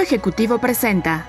Ejecutivo presenta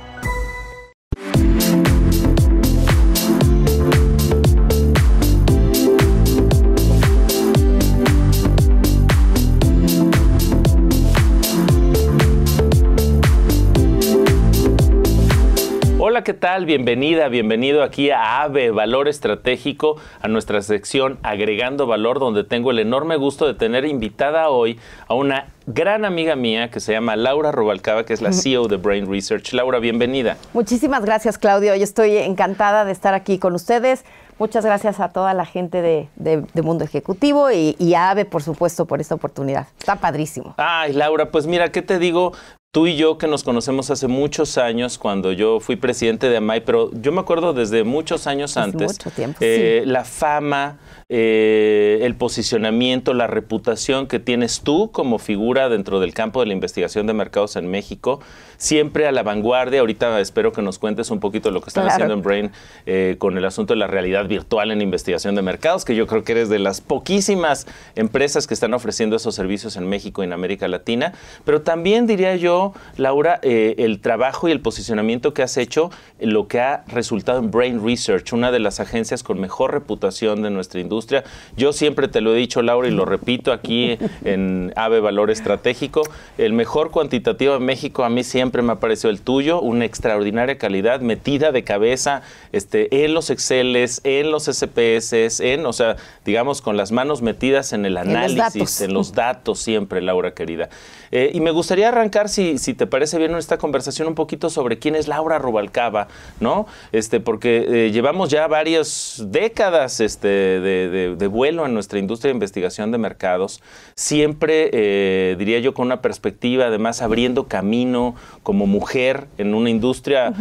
¿qué tal? Bienvenida, bienvenido aquí a AVE, Valor Estratégico, a nuestra sección Agregando Valor, donde tengo el enorme gusto de tener invitada hoy a una gran amiga mía que se llama Laura Robalcaba, que es la CEO de Brain Research. Laura, bienvenida. Muchísimas gracias, Claudio. Yo estoy encantada de estar aquí con ustedes. Muchas gracias a toda la gente de, Mundo Ejecutivo y, y, a AVE, por supuesto, por esta oportunidad. Está padrísimo. Ay, Laura, pues mira, ¿qué te digo? tú y yo que nos conocemos hace muchos años, cuando yo fui presidente de AMAI, pero yo me acuerdo desde muchos años antes, eh, la fama, eh, el posicionamiento, la reputación que tienes tú como figura dentro del campo de la investigación de mercados en México, siempre a la vanguardia. Ahorita espero que nos cuentes un poquito lo que están haciendo en Brain eh, con el asunto de la realidad virtual en investigación de mercados, que yo creo que eres de las poquísimas empresas que están ofreciendo esos servicios en México y en América Latina, pero también diría yo, Laura, eh, el trabajo y el posicionamiento que has hecho, lo que ha resultado en Brain Research, una de las agencias con mejor reputación de nuestra industria. Yo siempre te lo he dicho, Laura, y lo repito aquí en AVE Valor Estratégico, el mejor cuantitativo de México a mí siempre me ha parecido el tuyo, una extraordinaria calidad, metida de cabeza este, en los Exceles, en los SPS, en, o sea, digamos, con las manos metidas en el análisis, en los datos siempre, Laura querida. Eh, y me gustaría arrancar, si, si te parece bien, esta conversación un poquito sobre quién es Laura Rubalcaba, ¿no? Este, porque eh, llevamos ya varias décadas este, de, vuelo en nuestra industria de investigación de mercados, siempre, eh, diría yo, con una perspectiva, además, abriendo camino como mujer en una industria,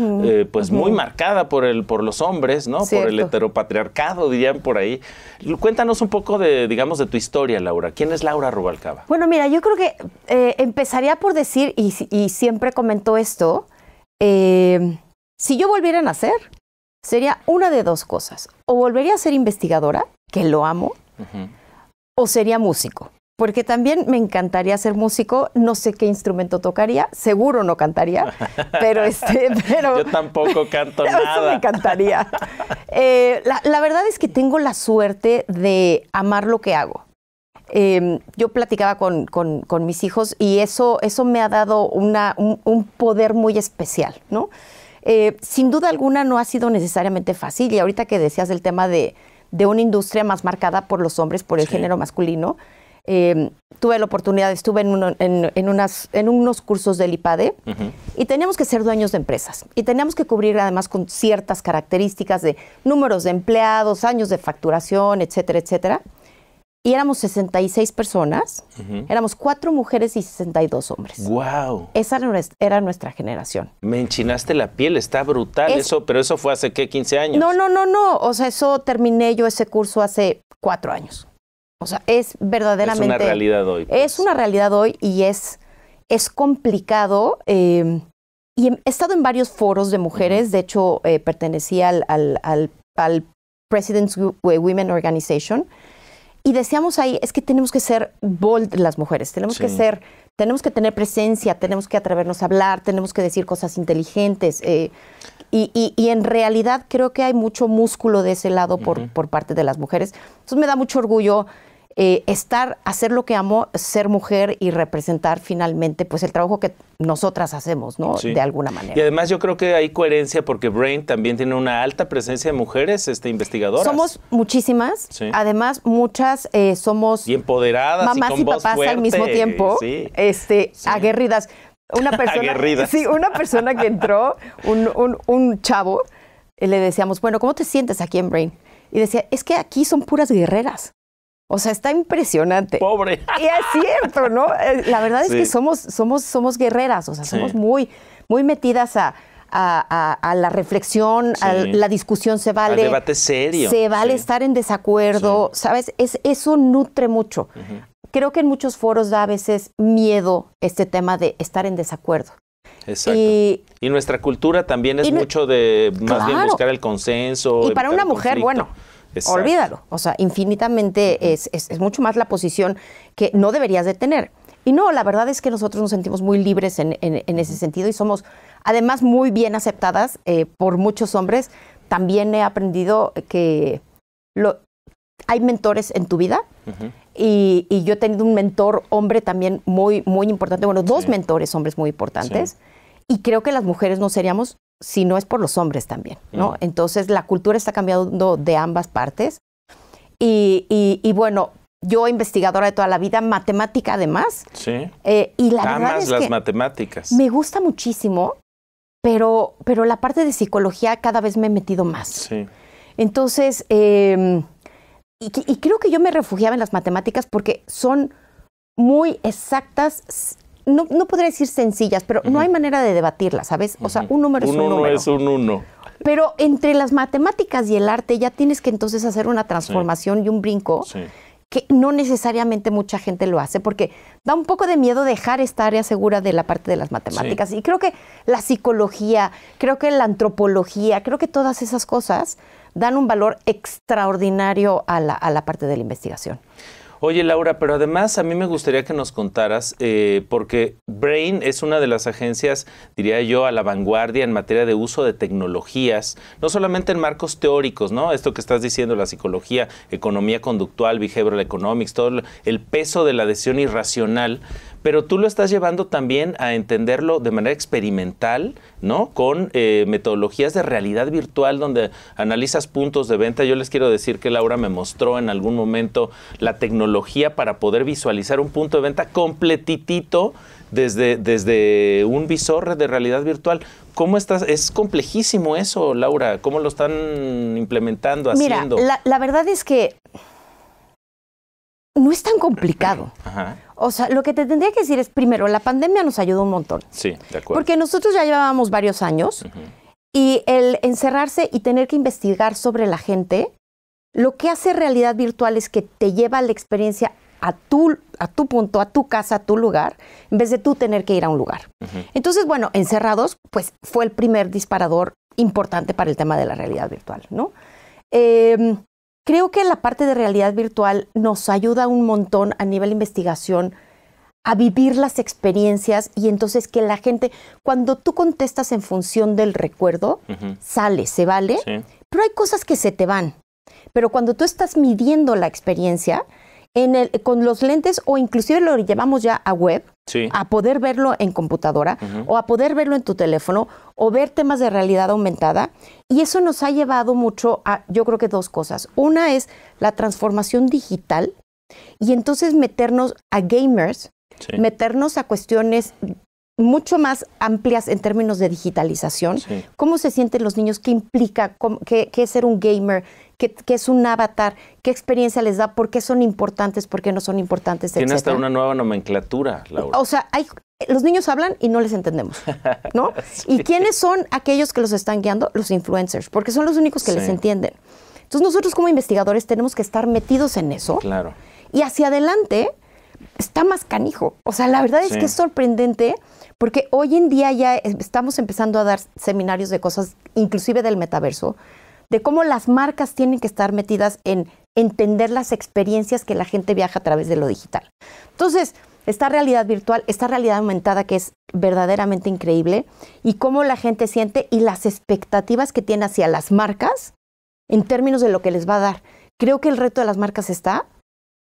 pues, muy marcada por, el, por los hombres, ¿no? Por el heteropatriarcado, dirían por ahí. Cuéntanos un poco de, digamos, de tu historia, Laura. ¿Quién es Laura Rubalcaba? Bueno, mira, yo creo que empezaría por decir, y, siempre comentó esto, eh, si yo volviera a nacer, sería una de dos cosas. O volvería a ser investigadora, que lo amo, o sería músico. Porque también me encantaría ser músico, no sé qué instrumento tocaría, seguro no cantaría, pero este, pero... Yo tampoco canto nada. me encantaría. Eh, la verdad es que tengo la suerte de amar lo que hago. Em, yo platicaba con, mis hijos y eso, me ha dado un, poder muy especial, eh, sin duda alguna no ha sido necesariamente fácil y ahorita que decías del tema de, una industria más marcada por los hombres, por el género masculino, em, tuve la oportunidad, estuve en, unos cursos del IPADE y teníamos que ser dueños de empresas y teníamos que cubrir además con ciertas características de números de empleados, años de facturación, etcétera, etcétera y éramos 66 personas, éramos cuatro mujeres y 62 hombres. ¡Wow! Esa era nuestra generación. Me enchinaste la piel, está brutal eso, pero eso fue hace qué, 15 años. No, no, no, no. O sea, eso terminé yo ese curso hace cuatro años. O sea, es verdaderamente. Es una realidad hoy. Pues. Es una realidad hoy y es, es complicado. Eh, y he estado en varios foros de mujeres. De hecho, eh, pertenecía al, al, al President's Women Organization y deseamos ahí, es que tenemos que ser bold las mujeres, tenemos que ser, tenemos que tener presencia, tenemos que atrevernos a hablar, tenemos que decir cosas inteligentes. Eh, y, y, en realidad creo que hay mucho músculo de ese lado por, por parte de las mujeres. Entonces me da mucho orgullo eh, estar, hacer lo que amo, ser mujer y representar finalmente pues el trabajo que nosotras hacemos, ¿no? De alguna manera. Y además yo creo que hay coherencia porque Brain también tiene una alta presencia de mujeres este, investigadoras. Somos muchísimas, además muchas eh, somos... empoderadas. Mamás y, papás al mismo tiempo, sí. este, aguerridas. Una persona, sí, una persona que entró, un, un chavo, le decíamos, bueno, ¿cómo te sientes aquí en Brain? Y decía, es que aquí son puras guerreras. O sea, está impresionante. Pobre. Y es cierto, ¿no? Eh, la verdad es que somos, somos, somos guerreras, o sea, somos muy, muy metidas a, la reflexión, a la discusión, se vale. Al debate serio. Se vale estar en desacuerdo, ¿sabes? Es, eso nutre mucho. Creo que en muchos foros da a veces miedo este tema de estar en desacuerdo. Exacto. Y, nuestra cultura también es mucho de más bien buscar el consenso. Y para una mujer, bueno, Olvídalo. O sea, infinitamente es, es, mucho más la posición que no deberías de tener. Y no, la verdad es que nosotros nos sentimos muy libres en, ese sentido y somos además muy bien aceptadas eh, por muchos hombres. También he aprendido que lo, hay mentores en tu vida y, yo he tenido un mentor hombre también muy, muy importante, bueno, dos mentores hombres muy importantes y creo que las mujeres no seríamos si no es por los hombres también, ¿no? Mm. Entonces la cultura está cambiando de ambas partes. Y, y, bueno, yo investigadora de toda la vida, matemática además. Sí. Eh, y la verdad es las matemáticas. Me gusta muchísimo, pero, pero la parte de psicología cada vez me he metido más. Sí. Entonces, em, y creo que yo me refugiaba en las matemáticas porque son muy exactas, no, no podría decir sencillas, pero no hay manera de debatirlas, ¿sabes? O sea, un número es un, un número. es un uno. Pero entre las matemáticas y el arte ya tienes que entonces hacer una transformación y un brinco que no necesariamente mucha gente lo hace porque da un poco de miedo dejar esta área segura de la parte de las matemáticas. Y creo que la psicología, creo que la antropología, creo que todas esas cosas dan un valor extraordinario a la, a la parte de la investigación. Oye, Laura, pero además a mí me gustaría que nos contaras, eh, porque Brain es una de las agencias, diría yo, a la vanguardia en materia de uso de tecnologías, no solamente en marcos teóricos, ¿no? Esto que estás diciendo, la psicología, economía conductual, behavioral economics, todo el peso de la decisión irracional pero tú lo estás llevando también a entenderlo de manera experimental, ¿no? Con eh, metodologías de realidad virtual donde analizas puntos de venta. Yo les quiero decir que Laura me mostró en algún momento la tecnología para poder visualizar un punto de venta completitito desde, desde un visor de realidad virtual. ¿Cómo estás? Es complejísimo eso, Laura. ¿Cómo lo están implementando, haciendo? Mira, la, la verdad es que no es tan complicado. Ajá. O sea, lo que te tendría que decir es, primero, la pandemia nos ayudó un montón. Sí, de acuerdo. Porque nosotros ya llevábamos varios años y el encerrarse y tener que investigar sobre la gente, lo que hace realidad virtual es que te lleva la experiencia a tu, a tu punto, a tu casa, a tu lugar, en vez de tú tener que ir a un lugar. Entonces, bueno, encerrados, pues fue el primer disparador importante para el tema de la realidad virtual, ¿no? Em, Creo que la parte de realidad virtual nos ayuda un montón a nivel investigación a vivir las experiencias y entonces que la gente, cuando tú contestas en función del recuerdo, sale, se vale, pero hay cosas que se te van. Pero cuando tú estás midiendo la experiencia, en el, con los lentes o inclusive lo llevamos ya a web, a poder verlo en computadora o a poder verlo en tu teléfono o ver temas de realidad aumentada. Y eso nos ha llevado mucho a, yo creo que dos cosas. Una es la transformación digital y entonces meternos a gamers, meternos a cuestiones mucho más amplias en términos de digitalización. ¿Cómo se sienten los niños? ¿Qué implica? es ser un gamer? qué, es un avatar, qué experiencia les da, por qué son importantes, por qué no son importantes. Tiene hasta una nueva nomenclatura, Laura. O sea, hay, los niños hablan y no les entendemos, ¿no? ¿Y quiénes son aquellos que los están guiando? Los influencers, porque son los únicos que les entienden. Entonces nosotros como investigadores tenemos que estar metidos en eso. Claro. Y hacia adelante está más canijo. O sea, la verdad es que es sorprendente porque hoy en día ya eh, estamos empezando a dar seminarios de cosas, inclusive del metaverso, de cómo las marcas tienen que estar metidas en entender las experiencias que la gente viaja a través de lo digital. Entonces, esta realidad virtual, esta realidad aumentada que es verdaderamente increíble y cómo la gente siente y las expectativas que tiene hacia las marcas en términos de lo que les va a dar. Creo que el reto de las marcas está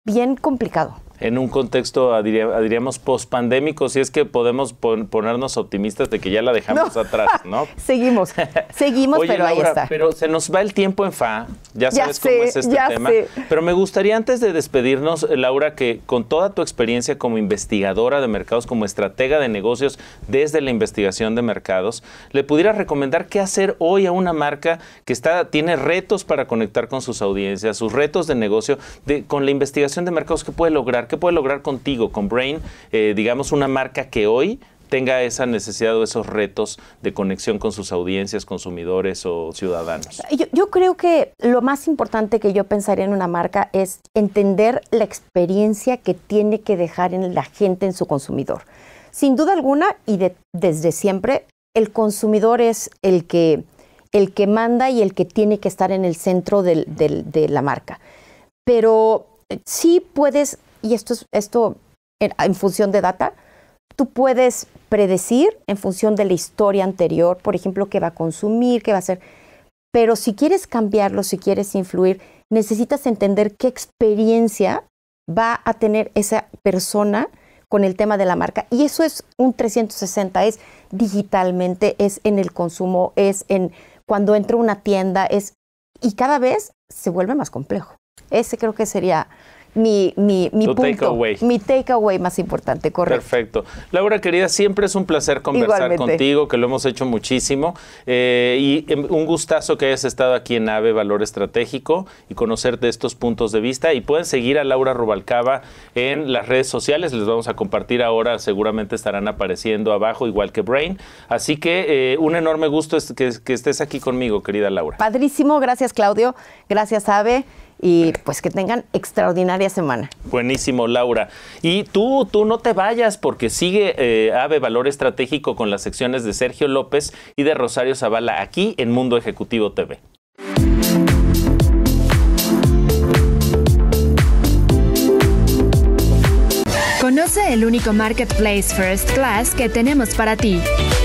bien complicado en un contexto, ah, ah, diríamos, pospandémico, si es que podemos ponernos optimistas de que ya la dejamos atrás, ¿no? seguimos, seguimos, pero ahí está. Pero se nos va el tiempo en fa, ya sabes cómo es este tema. Pero me gustaría antes de despedirnos, eh, Laura, que con toda tu experiencia como investigadora de mercados, como estratega de negocios desde la investigación de mercados, le pudieras recomendar qué hacer hoy a una marca que está, tiene retos para conectar con sus audiencias, sus retos de negocio, con la investigación de mercados que puede lograr ¿Qué puede lograr contigo, con Brain, eh, digamos, una marca que hoy tenga esa necesidad o esos retos de conexión con sus audiencias, consumidores o ciudadanos? Yo, creo que lo más importante que yo pensaría en una marca es entender la experiencia que tiene que dejar en la gente, en su consumidor. Sin duda alguna, y desde siempre, el consumidor es el que, el que manda y el que tiene que estar en el centro de la marca. Pero eh, sí puedes y esto, esto en, función de data, tú puedes predecir en función de la historia anterior, por ejemplo, qué va a consumir, qué va a hacer. Pero si quieres cambiarlo, si quieres influir, necesitas entender qué experiencia va a tener esa persona con el tema de la marca. Y eso es un 360, es digitalmente, es en el consumo, es en cuando entra una tienda, es... Y cada vez se vuelve más complejo. Ese creo que sería mi, mi, mi mi takeaway más importante, correcto. Perfecto. Laura, querida, siempre es un placer conversar contigo, que lo hemos hecho muchísimo, eh, y em, un gustazo que hayas estado aquí en AVE Valor Estratégico y conocer de estos puntos de vista. Y pueden seguir a Laura Rubalcaba en las redes sociales, les vamos a compartir ahora, seguramente estarán apareciendo abajo, igual que Brain. Así que eh, un enorme gusto que, que estés aquí conmigo, querida Laura. Padrísimo, gracias Claudio, gracias AVE y pues que tengan extraordinaria semana. Buenísimo, Laura. Y tú, tú no te vayas porque sigue eh, AVE Valor Estratégico con las secciones de Sergio López y de Rosario Zavala aquí en Mundo Ejecutivo TV. el único marketplace First Class que tenemos para ti.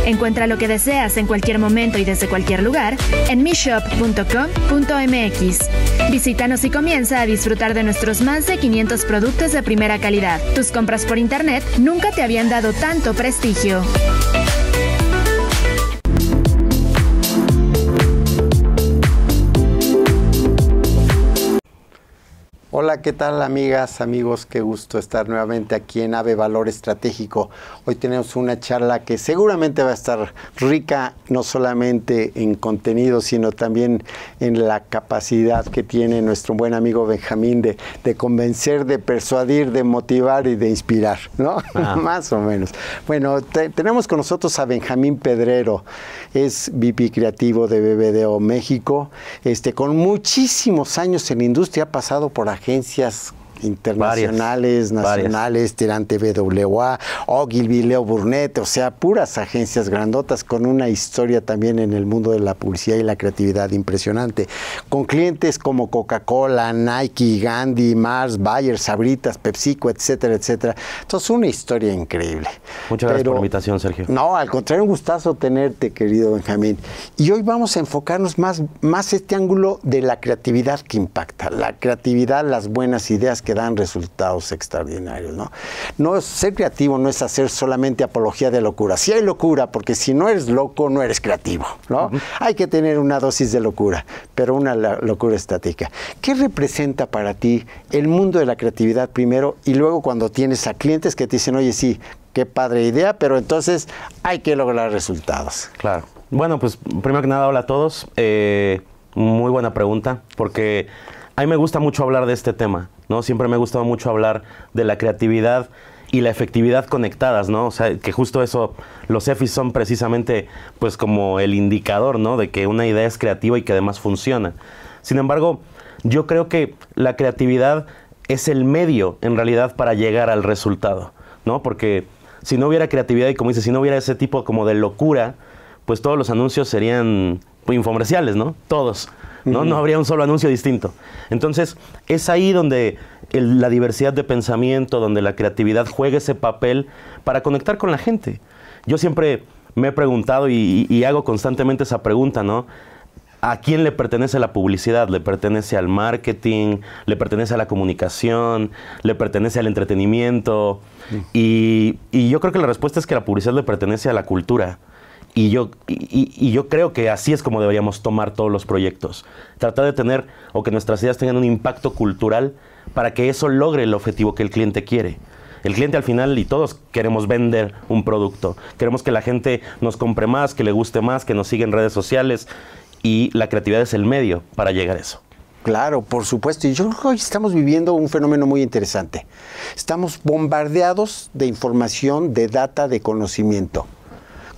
Encuentra lo que deseas en cualquier momento y desde cualquier lugar en mishop.com.mx. Visítanos y comienza a disfrutar de nuestros más de 500 productos de primera calidad. Tus compras por internet nunca te habían dado tanto prestigio. ¿qué tal amigas, amigos? Qué gusto estar nuevamente aquí en AVE Valor Estratégico. Hoy tenemos una charla que seguramente va a estar rica, no solamente en contenido, sino también en la capacidad que tiene nuestro buen amigo Benjamín de, convencer, de persuadir, de motivar y de inspirar, ¿no? Más o menos. Bueno, tenemos con nosotros a Benjamín Pedrero, es VP Creativo de BBDO México, este, con muchísimos años en la industria, ha pasado por agencias creencias internacionales, nacionales, Tirante BWA, Ogilvy, Leo Burnett, o sea, puras agencias grandotas con una historia también en el mundo de la publicidad y la creatividad impresionante. Con clientes como Coca-Cola, Nike, Gandhi, Mars, Bayer, Sabritas, PepsiCo, etcétera, etcétera. Entonces, una historia increíble. Muchas gracias por la invitación, Sergio. No, al contrario, un gustazo tenerte, querido Benjamín. Y hoy vamos a enfocarnos más, más este ángulo de la creatividad que impacta, la creatividad, las buenas ideas que dan resultados extraordinarios. ¿no? no ser creativo no es hacer solamente apología de locura. Si hay locura, porque si no eres loco, no eres creativo. ¿no? Hay que tener una dosis de locura, pero una locura estática. ¿Qué representa para ti el mundo de la creatividad primero y luego cuando tienes a clientes que te dicen, oye, sí, qué padre idea, pero entonces hay que lograr resultados? Claro. Bueno, pues primero que nada, hola a todos. Eh, muy buena pregunta, porque a mí me gusta mucho hablar de este tema. ¿no? Siempre me ha gustado mucho hablar de la creatividad y la efectividad conectadas, ¿no? O sea, que justo eso, los EFIs son precisamente, pues, como el indicador, ¿no? De que una idea es creativa y que además funciona. Sin embargo, yo creo que la creatividad es el medio, en realidad, para llegar al resultado, ¿no? Porque si no hubiera creatividad y, como dices, si no hubiera ese tipo como de locura, pues todos los anuncios serían infomerciales, ¿no? Todos. ¿no? no habría un solo anuncio distinto. Entonces, es ahí donde la diversidad de pensamiento, donde la creatividad juega ese papel para conectar con la gente. Yo siempre me he preguntado y, hago constantemente esa pregunta, ¿no? ¿A quién le pertenece la publicidad? ¿Le pertenece al marketing? ¿Le pertenece a la comunicación? ¿Le pertenece al entretenimiento? Mm. y, yo creo que la respuesta es que la publicidad le pertenece a la cultura y yo, y, yo creo que así es como deberíamos tomar todos los proyectos. Tratar de tener o que nuestras ideas tengan un impacto cultural para que eso logre el objetivo que el cliente quiere. El cliente al final y todos queremos vender un producto. Queremos que la gente nos compre más, que le guste más, que nos siga en redes sociales y la creatividad es el medio para llegar a eso. Claro, por supuesto. Y yo creo que hoy estamos viviendo un fenómeno muy interesante. Estamos bombardeados de información, de data, de conocimiento.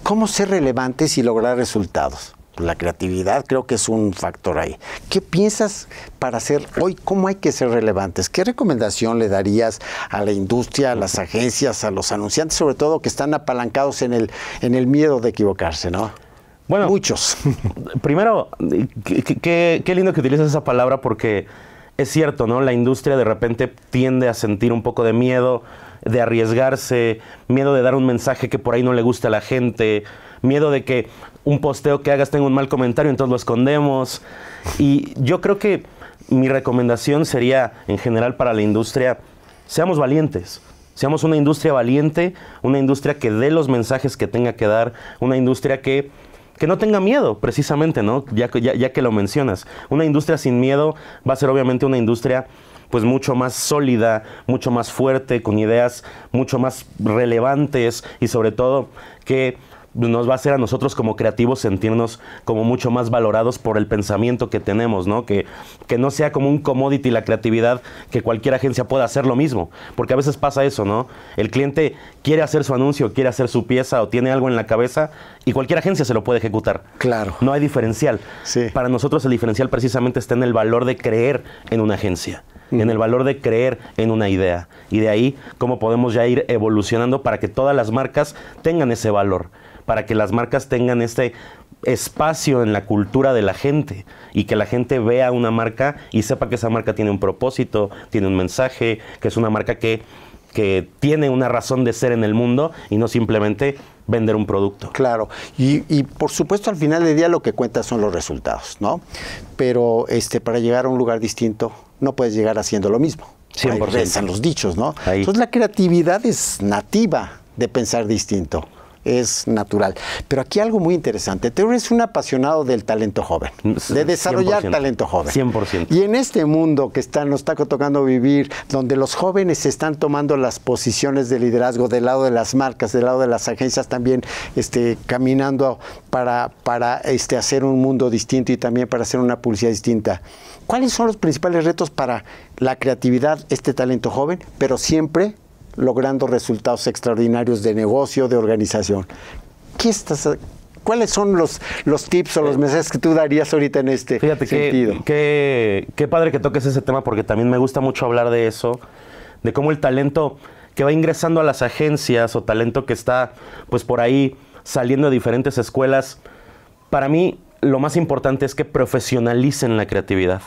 ¿Cómo ser relevantes y lograr resultados? Pues la creatividad creo que es un factor ahí. ¿Qué piensas para hacer hoy? ¿Cómo hay que ser relevantes? ¿Qué recomendación le darías a la industria, a las agencias, a los anunciantes, sobre todo que están apalancados en el, en el miedo de equivocarse, ¿no? Bueno, muchos. Primero, qué, lindo que utilices esa palabra porque es cierto, ¿no? La industria de repente tiende a sentir un poco de miedo de arriesgarse, miedo de dar un mensaje que por ahí no le gusta a la gente, miedo de que un posteo que hagas tenga un mal comentario, entonces lo escondemos. Y yo creo que mi recomendación sería, en general, para la industria, seamos valientes. Seamos una industria valiente, una industria que dé los mensajes que tenga que dar, una industria que que no tenga miedo, precisamente, ¿no? Ya, ya que lo mencionas. Una industria sin miedo va a ser obviamente una industria pues mucho más sólida, mucho más fuerte, con ideas mucho más relevantes y sobre todo que nos va a hacer a nosotros como creativos sentirnos como mucho más valorados por el pensamiento que tenemos, ¿no? Que, no sea como un commodity la creatividad, que cualquier agencia pueda hacer lo mismo, porque a veces pasa eso, ¿no? El cliente quiere hacer su anuncio, quiere hacer su pieza o tiene algo en la cabeza y cualquier agencia se lo puede ejecutar. Claro. No hay diferencial. Sí. Para nosotros el diferencial precisamente está en el valor de creer en una agencia en el valor de creer en una idea. Y de ahí cómo podemos ya ir evolucionando para que todas las marcas tengan ese valor para que las marcas tengan este espacio en la cultura de la gente y que la gente vea una marca y sepa que esa marca tiene un propósito, tiene un mensaje, que es una marca que, tiene una razón de ser en el mundo y no simplemente vender un producto. Claro, y, por supuesto al final del día lo que cuenta son los resultados, ¿no? Pero este, para llegar a un lugar distinto no puedes llegar haciendo lo mismo. Siempre están los dichos, ¿no? Entonces la creatividad es nativa de pensar distinto es natural. Pero aquí algo muy interesante. Tú eres un apasionado del talento joven, mm, de desarrollar talento joven. 100%. Y en este mundo que está, nos está tocando vivir, donde los jóvenes están tomando las posiciones de liderazgo del lado de las marcas, del lado de las agencias también, este, caminando para, para este, hacer un mundo distinto y también para hacer una publicidad distinta. ¿Cuáles son los principales retos para la creatividad, este talento joven, pero siempre logrando resultados extraordinarios de negocio, de organización. ¿Qué estás, ¿Cuáles son los, los tips o los eh, mensajes que tú darías ahorita en este sentido? qué padre que toques ese tema porque también me gusta mucho hablar de eso, de cómo el talento que va ingresando a las agencias o talento que está pues por ahí saliendo de diferentes escuelas, para mí lo más importante es que profesionalicen la creatividad,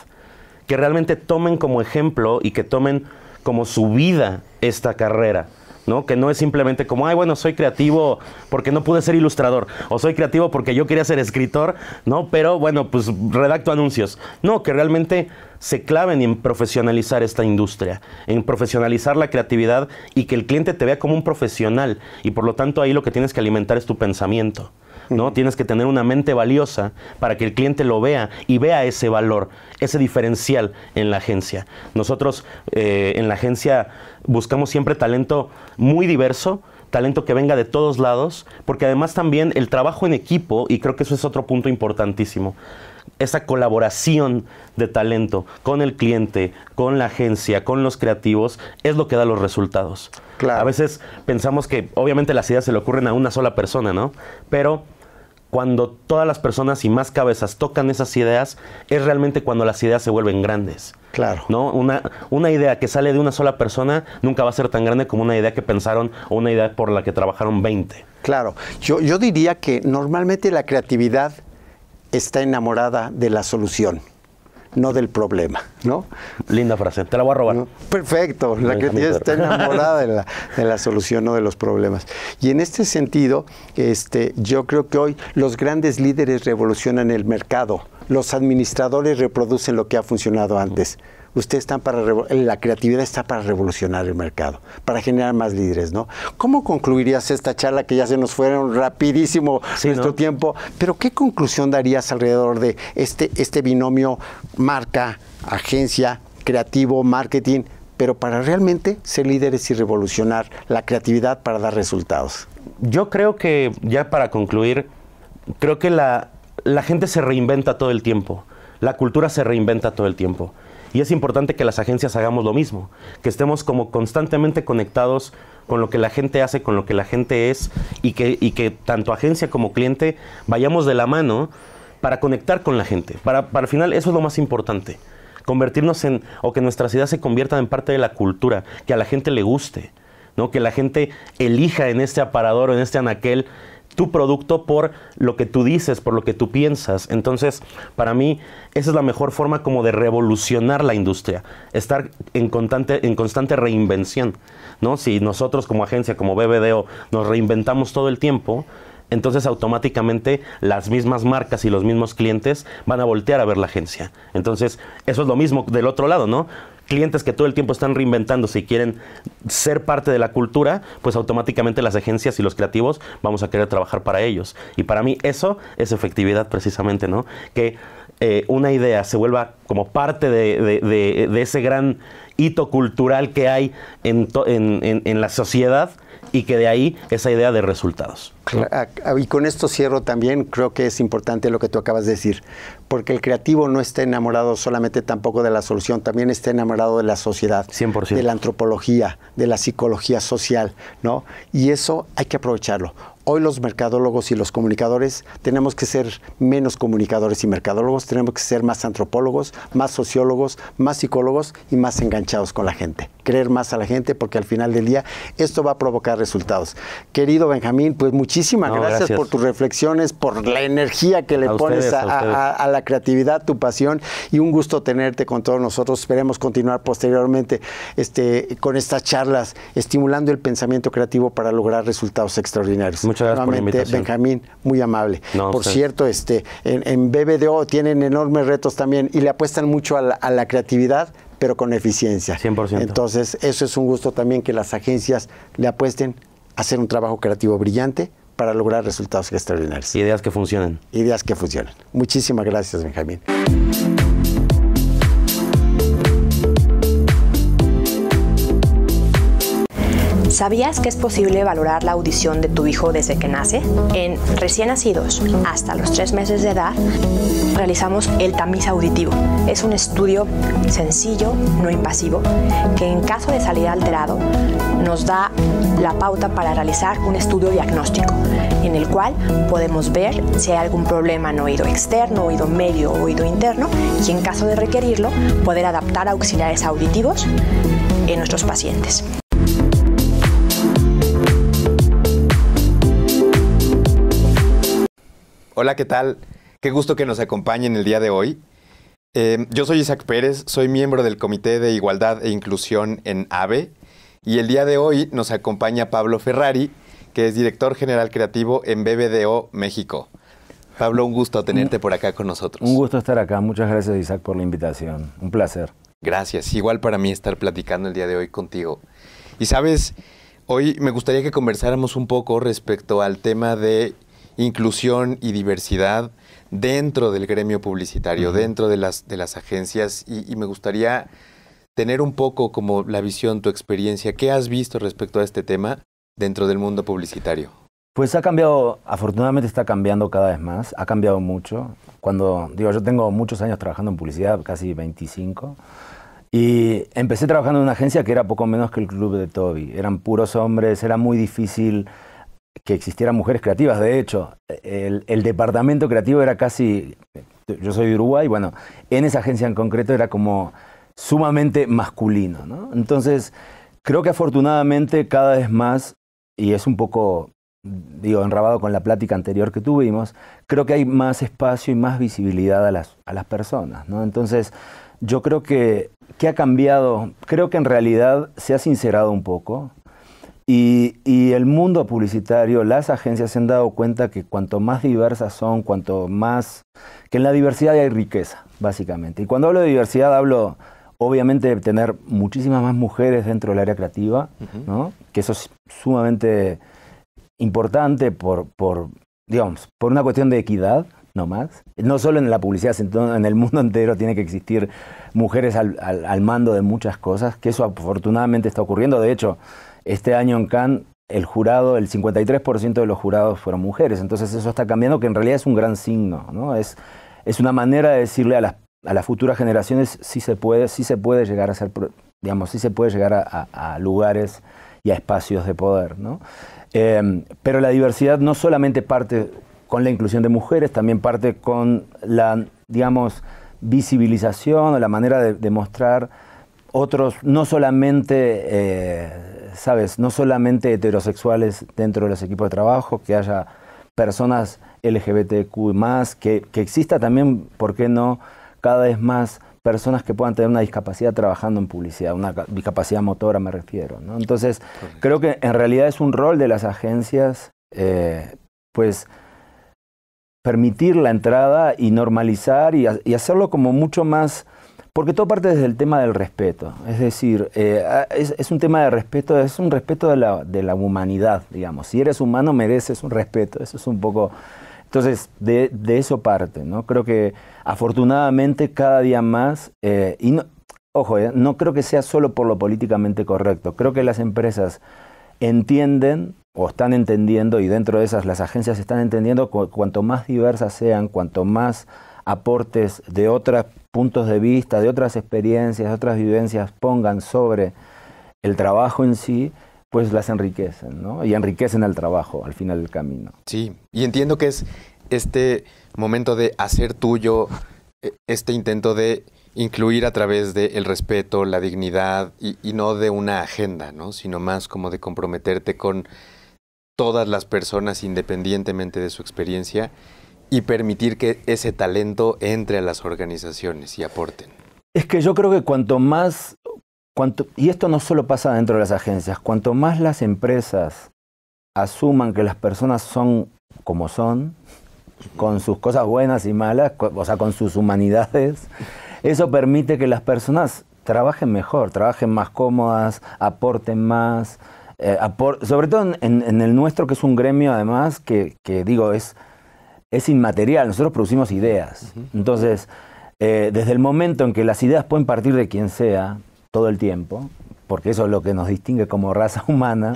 que realmente tomen como ejemplo y que tomen como su vida esta carrera. ¿no? Que no es simplemente como, ay, bueno, soy creativo porque no pude ser ilustrador, o soy creativo porque yo quería ser escritor, ¿no? Pero bueno, pues redacto anuncios. No, que realmente se claven en profesionalizar esta industria, en profesionalizar la creatividad y que el cliente te vea como un profesional. Y por lo tanto ahí lo que tienes que alimentar es tu pensamiento. ¿no? Tienes que tener una mente valiosa para que el cliente lo vea y vea ese valor, ese diferencial en la agencia. Nosotros eh, en la agencia buscamos siempre talento muy diverso, talento que venga de todos lados, porque además también el trabajo en equipo, y creo que eso es otro punto importantísimo, esa colaboración de talento con el cliente, con la agencia, con los creativos, es lo que da los resultados. A veces pensamos que obviamente las ideas se le ocurren a una sola persona, ¿no? Pero cuando todas las personas y más cabezas tocan esas ideas, es realmente cuando las ideas se vuelven grandes. Claro. ¿no? Una, idea que sale de una sola persona nunca va a ser tan grande como una idea que pensaron o una idea por la que trabajaron 20. Claro. yo diría que normalmente la creatividad está enamorada de la solución no del problema, ¿no? Linda frase, te la voy a robar. Perfecto, la que tiene está enamorada de la, de la, solución, no de los problemas. Y en este sentido, este, yo creo que hoy los grandes líderes revolucionan el mercado, los administradores reproducen lo que ha funcionado antes ustedes están para la creatividad está para revolucionar el mercado, para generar más líderes, ¿no? ¿Cómo concluirías esta charla que ya se nos fueron rapidísimo en nuestro tiempo? Pero qué conclusión darías alrededor de este, este binomio marca, agencia, creativo, marketing, pero para realmente ser líderes y revolucionar la creatividad para dar resultados. Yo creo que ya para concluir, creo que la gente se reinventa todo el tiempo. La cultura se reinventa todo el tiempo. Y es importante que las agencias hagamos lo mismo, que estemos como constantemente conectados con lo que la gente hace, con lo que la gente es, y que, que tanto agencia como cliente vayamos de la mano para conectar con la gente. Para, para final eso es lo más importante, convertirnos en, o que nuestra ciudad se convierta en parte de la cultura, que a la gente le guste. ¿no? que la gente elija en este aparador en este anaquel tu producto por lo que tú dices, por lo que tú piensas. Entonces, para mí, esa es la mejor forma como de revolucionar la industria, estar en constante, en constante reinvención. ¿no? Si nosotros como agencia, como BBDO, nos reinventamos todo el tiempo, entonces automáticamente las mismas marcas y los mismos clientes van a voltear a ver la agencia. Entonces, eso es lo mismo del otro lado, ¿no? clientes que todo el tiempo están reinventándose y quieren ser parte de la cultura, pues automáticamente las agencias y los creativos vamos a querer trabajar para ellos. Y para mí eso es efectividad precisamente, ¿no? Que eh, una idea se vuelva como parte de ese gran hito cultural que hay en, la sociedad y que de ahí esa idea de resultados. Ah, ah, y con esto cierro también, creo que es importante lo que tú acabas de decir, porque el creativo no está enamorado solamente tampoco de la solución, también está enamorado de la sociedad, de la antropología, de la psicología social, ¿no? Y eso hay que aprovecharlo. Hoy los mercadólogos y los comunicadores tenemos que ser menos comunicadores y mercadólogos, tenemos que ser más antropólogos, más sociólogos, más psicólogos y más enganchados con la gente creer más a la gente porque al final del día esto va a provocar resultados. Querido Benjamín, pues muchísimas gracias, por tus reflexiones, por la energía que le pones a, la creatividad, tu pasión y un gusto tenerte con todos nosotros. Esperemos continuar posteriormente este, con estas charlas, estimulando el pensamiento creativo para lograr resultados extraordinarios. Muchas gracias. por la Benjamín, muy amable. por cierto, este, en, BBDO tienen enormes retos también y le apuestan mucho a la, a la creatividad pero con eficiencia. 100%. Entonces, eso es un gusto también que las agencias le apuesten a hacer un trabajo creativo brillante para lograr resultados extraordinarios. Ideas que funcionen. Ideas que funcionen. Muchísimas gracias, Benjamín. ¿Sabías que es posible valorar la audición de tu hijo desde que nace? En recién nacidos hasta los tres meses de edad realizamos el tamiz auditivo. Es un estudio sencillo, no invasivo, que en caso de salida alterado nos da la pauta para realizar un estudio diagnóstico en el cual podemos ver si hay algún problema en oído externo, oído medio, o oído interno y en caso de requerirlo poder adaptar auxiliares auditivos en nuestros pacientes. Hola, ¿qué tal? Qué gusto que nos acompañen el día de hoy. Eh, yo soy Isaac Pérez, soy miembro del Comité de Igualdad e Inclusión en AVE y el día de hoy nos acompaña Pablo Ferrari, que es director general creativo en BBDO México. Pablo, un gusto tenerte por acá con nosotros. Un gusto estar acá. Muchas gracias, Isaac, por la invitación. Un placer. Gracias. Igual para mí estar platicando el día de hoy contigo. Y sabes, hoy me gustaría que conversáramos un poco respecto al tema de inclusión y diversidad dentro del gremio publicitario, dentro de las, de las agencias, y, y, me gustaría tener un poco como la visión, tu experiencia, ¿qué has visto respecto a este tema dentro del mundo publicitario? Pues ha cambiado, afortunadamente está cambiando cada vez más, ha cambiado mucho. Cuando, digo, yo tengo muchos años trabajando en publicidad, casi 25, y empecé trabajando en una agencia que era poco menos que el club de Toby. Eran puros hombres, era muy difícil que existieran mujeres creativas. De hecho, el, departamento creativo era casi, yo soy de Uruguay, bueno, en esa agencia en concreto era como sumamente masculino. Entonces, creo que afortunadamente cada vez más, y es un poco, digo, enrabado con la plática anterior que tuvimos, creo que hay más espacio y más visibilidad a las, a las personas. Entonces, yo creo que, que ha cambiado, creo que en realidad se ha sincerado un poco y, el mundo publicitario, las agencias se han dado cuenta que cuanto más diversas son, cuanto más... que en la diversidad hay riqueza, básicamente. Y cuando hablo de diversidad hablo, obviamente, de tener muchísimas más mujeres dentro del área creativa, ¿no? que eso es sumamente importante por, por, digamos, por una cuestión de equidad, no más. No solo en la publicidad, sino en el mundo entero tiene que existir mujeres al mando de muchas cosas, que eso afortunadamente está ocurriendo. De hecho este año en Cannes el jurado, el 53% de los jurados fueron mujeres, entonces eso está cambiando, que en realidad es un gran signo, ¿no? Es, es una manera de decirle a las, futuras generaciones si se puede, si se puede llegar a ser, digamos, si se puede llegar a, lugares y a espacios de poder, em, pero la diversidad no solamente parte con la inclusión de mujeres, también parte con la, digamos, visibilización o la manera de, mostrar otros, no solamente... Eh, sabes, no solamente heterosexuales dentro de los equipos de trabajo, que haya personas LGBTQ más, que, exista también, ¿por qué no? Cada vez más personas que puedan tener una discapacidad trabajando en publicidad, una discapacidad motora me refiero. ¿no? Entonces, creo que en realidad es un rol de las agencias, eh, pues, permitir la entrada y normalizar y hacerlo como mucho más porque todo parte desde el tema del respeto. Es decir, eh, ah, es, un tema de respeto, es un respeto de la, humanidad, digamos. Si eres humano, mereces un respeto. Eso es un poco. Entonces, de, eso parte, ¿no? Creo que afortunadamente cada día más. Eh, y no, ojo, eh, no creo que sea solo por lo políticamente correcto. Creo que las empresas entienden o están entendiendo, y dentro de esas las agencias están entendiendo, cuanto más diversas sean, cuanto más aportes de otras puntos de vista, de otras experiencias, otras vivencias pongan sobre el trabajo en sí, pues las enriquecen, ¿no? Y enriquecen el trabajo al final del camino. Sí, y entiendo que es este momento de hacer tuyo, e, este intento de incluir a través del el respeto, la dignidad y, y, no de una agenda, ¿no? Sino más como de comprometerte con todas las personas independientemente de su experiencia y permitir que ese talento entre a las organizaciones y aporten. Es que yo creo que cuanto más, cuanto, y esto no solo pasa dentro de las agencias, cuanto más las empresas asuman que las personas son como son, con sus cosas buenas y malas, o sea, con sus humanidades, eso permite que las personas trabajen mejor, trabajen más cómodas, aporten más, eh, sobre todo en, el nuestro, que es un gremio además, que digo, es es inmaterial, nosotros producimos ideas. Entonces, eh, desde el momento en que las ideas pueden partir de quien sea, todo el tiempo, porque eso es lo que nos distingue como raza humana,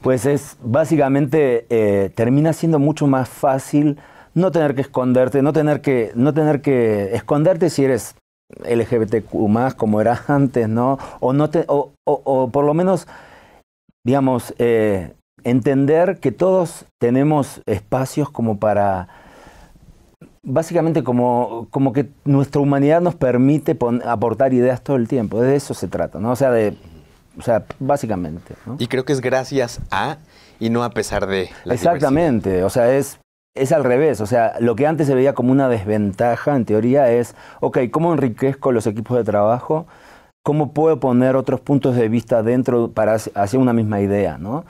pues es básicamente eh, termina siendo mucho más fácil no tener que esconderte, no tener que, no tener que esconderte si eres LGBTQ como eras antes, ¿no? O, no por lo menos, digamos, eh, entender que todos tenemos espacios como para básicamente como, como que nuestra humanidad nos permite aportar ideas todo el tiempo. De eso se trata, ¿no? O sea, de, sea básicamente. Y creo que es gracias a y no a pesar de. La Exactamente, o sea, es, es al revés. O sea, lo que antes se veía como una desventaja, en teoría, es, ok, ¿cómo enriquezco los equipos de trabajo? ¿Cómo puedo poner otros puntos de vista dentro para hacer una misma idea? ¿no?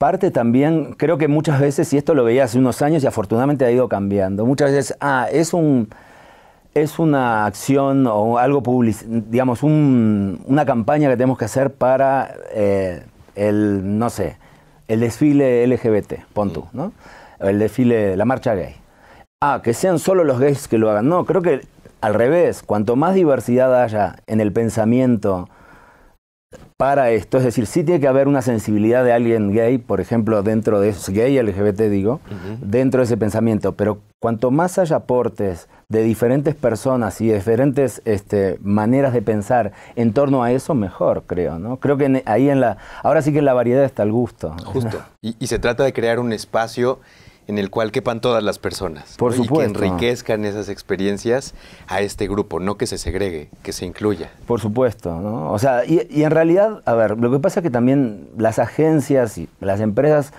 Parte también, creo que muchas veces, y esto lo veía hace unos años y afortunadamente ha ido cambiando, muchas veces, ah, es un es una acción o algo public digamos, una campaña que tenemos que hacer para eh, el, no sé, el desfile LGBT, pon tú, mm. ¿no? El desfile, la marcha gay. Ah, que sean solo los gays que lo hagan. No, creo que al revés, cuanto más diversidad haya en el pensamiento, para esto. Es decir, sí tiene que haber una sensibilidad de alguien gay, por ejemplo, dentro de eso, gay, LGBT digo, dentro de ese pensamiento. Pero cuanto más haya aportes de diferentes personas y diferentes este, maneras de pensar en torno a eso, mejor, creo, ¿no? Creo que ahí en la... Ahora sí que en la variedad está el gusto. Justo. y se trata de crear un espacio en el cual quepan todas las personas. Por supuesto. Y que enriquezcan esas experiencias a este grupo, no que se segregue, que se incluya. Por supuesto, ¿no? O sea, y, en realidad, a ver, lo que pasa es que también las agencias y las empresas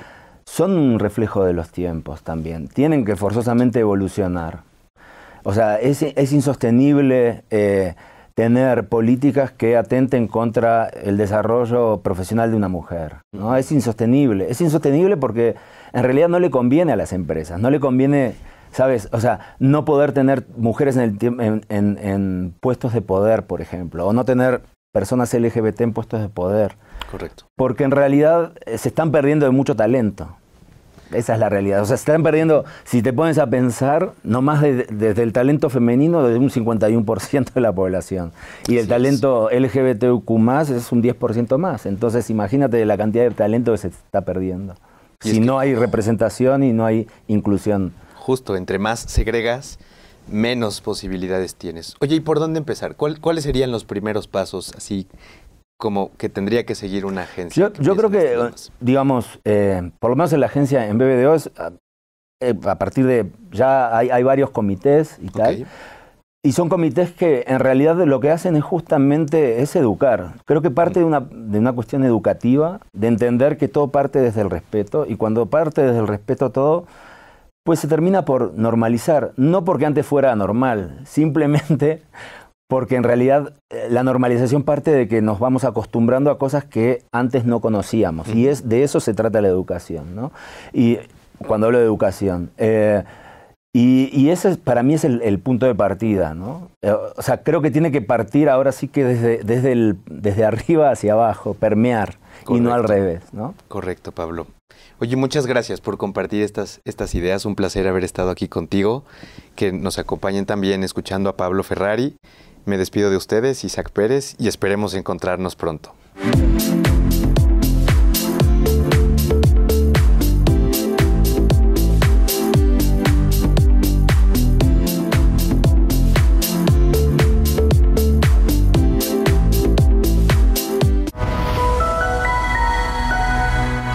son un reflejo de los tiempos también. Tienen que forzosamente evolucionar. O sea, es, insostenible. Eh, tener políticas que atenten contra el desarrollo profesional de una mujer. ¿no? Es insostenible. Es insostenible porque en realidad no le conviene a las empresas, no le conviene, ¿sabes? O sea, no poder tener mujeres en, en puestos de poder, por ejemplo, o no tener personas LGBT en puestos de poder. Correcto. Porque en realidad eh, se están perdiendo de mucho talento. Esa es la realidad. O sea, están perdiendo, si te pones a pensar, no más desde el talento femenino, desde un 51% de la población. Y el talento LGBTQ más es un 10% más. Entonces, imagínate la cantidad de talento que se está perdiendo. si no hay representación y no hay inclusión. Justo, entre más segregas, menos posibilidades tienes. Oye, ¿y por dónde empezar? ¿Cuáles serían los primeros pasos así como que tendría que seguir una agencia? Yo, creo que, digamos, eh, por lo menos en la agencia en BBDO ah, eh, a partir de, ya hay, varios comités y tal. Y son comités que en realidad lo que hacen es justamente es educar. Creo que parte de una, de una cuestión educativa, de entender que todo parte desde el respeto, y cuando parte desde el respeto todo, pues se termina por normalizar. No porque antes fuera normal, simplemente porque en realidad eh, la normalización parte de que nos vamos acostumbrando a cosas que antes no conocíamos, y es, de eso se trata la educación, ¿no? Y cuando hablo de educación, eh, y, ese para mí es el, punto de partida, ¿no? Eh, o sea, creo que tiene que partir ahora sí que desde, desde, arriba hacia abajo, permear, y no al revés, ¿no? Correcto, Pablo. Oye, muchas gracias por compartir estas, estas ideas. Un placer haber estado aquí contigo. Que nos acompañen también escuchando a Pablo Ferrari me despido de ustedes, Isaac Pérez, y esperemos encontrarnos pronto.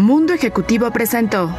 Mundo Ejecutivo presentó.